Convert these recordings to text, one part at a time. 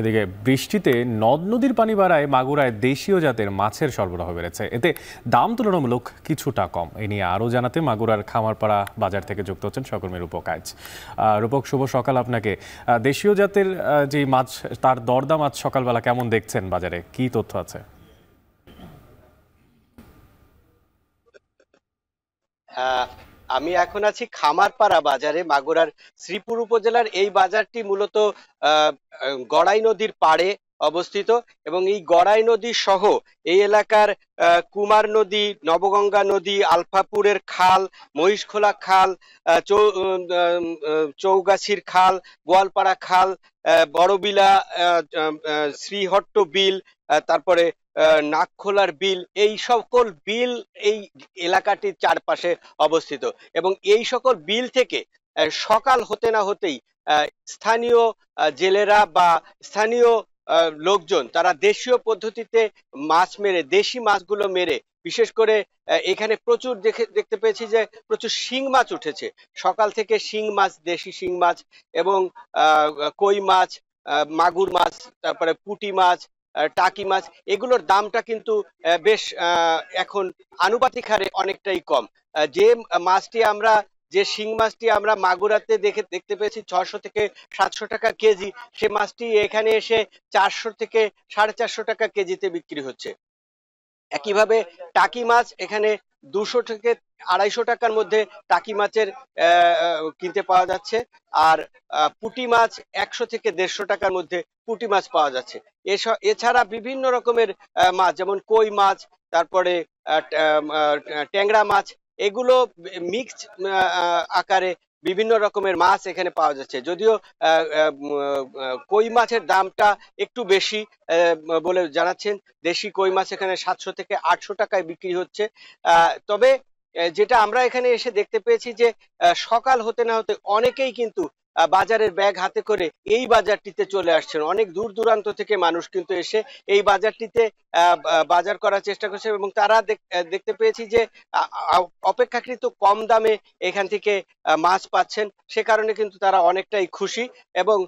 এদিকে বৃষ্টিতে নদ নদীর পানি বাড়ায় মাগুরায় দেশীয় জাতের মাছের সরবরাহ বেড়েছে এতে দাম তুলনামূলক কিছুটা কম এ নিয়ে আরও জানাতে মাগুরার খামারপাড়া বাজার থেকে যুক্ত হচ্ছেন সকর্মী রূপক আজ রূপক শুভ সকাল আপনাকে দেশীয় জাতের যে মাছ তার দরদাম আজ সকালবেলা কেমন দেখছেন বাজারে কি তথ্য আছে হ্যাঁ আমি এখন আছি খামারপাড়া বাজারে মাগুরার শ্রীপুর উপজেলার এই বাজারটি মূলত গড়াই নদীর পাড়ে অবস্থিত এবং এই গড়াই নদী সহ এই এলাকার কুমার নদী নবগঙ্গা নদী আলফাপুরের খাল মহিষখোলা খাল চৌগাছির খাল গোয়ালপাড়া খাল বড়বিলা শ্রীহট্ট বিল তারপরে নাকখোলার বিল এই সকল বিল এই এলাকাটির চারপাশে অবস্থিত এবং এই সকল বিল থেকে সকাল হতে না হতেই স্থানীয় জেলেরা বা স্থানীয় লোকজন তারা দেশীয় পদ্ধতিতে মাছ মেরে দেশি মাছগুলো মেরে বিশেষ করে এখানে প্রচুর দেখে দেখতে পেয়েছি যে প্রচুর শিং মাছ উঠেছে সকাল থেকে শিং মাছ দেশি শিং মাছ এবং কই মাছ মাগুর মাছ তারপরে পুটি মাছ টাকি মাছ এগুলোর দামটা কিন্তু বেশ এখন আনুপাতিক হারে অনেকটাই কম যে মাছটি আমরা যে শিং মাছটি আমরা মাগুরাতে দেখে দেখতে পেয়েছি ছশো থেকে সাতশো টাকা কেজি সে মাছটি এখানে এসে চারশো থেকে সাড়ে চারশো টাকা কেজিতে বিক্রি হচ্ছে একইভাবে টাকি মাছ এখানে দুশো থেকে আড়াইশো টাকার মধ্যে টাকি মাছের কিনতে পাওয়া যাচ্ছে আর পুটি মাছ একশো থেকে দেড়শো টাকার মধ্যে পুটি মাছ পাওয়া যাচ্ছে এছাড়া বিভিন্ন রকমের মাছ যেমন কই মাছ তারপরে ট্যাংরা মাছ এগুলো মিক্সড আকারে বিভিন্ন রকমের মাছ এখানে পাওয়া যাচ্ছে যদিও কই মাছের দামটা একটু বেশি বলে জানাচ্ছেন দেশি কই মাছ এখানে সাতশো থেকে আটশো টাকায় বিক্রি হচ্ছে তবে যেটা আমরা এখানে এসে দেখতে পেয়েছি যে সকাল হতে না হতে অনেকেই কিন্তু বাজারের ব্যাগ হাতে করে এই বাজারটিতে চলে আসছেন অনেক দূর দূরান্ত থেকে মানুষ কিন্তু এসে এই বাজারটিতে বাজার করার চেষ্টা করছে এবং তারা দেখতে পেয়েছি যে অপেক্ষাকৃত কম দামে এখান থেকে মাছ পাচ্ছেন সে কারণে কিন্তু তারা অনেকটাই খুশি এবং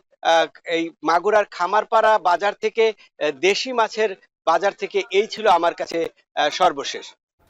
এই মাগুরার খামারপাড়া বাজার থেকে দেশি মাছের বাজার থেকে এই ছিল আমার কাছে সর্বশেষ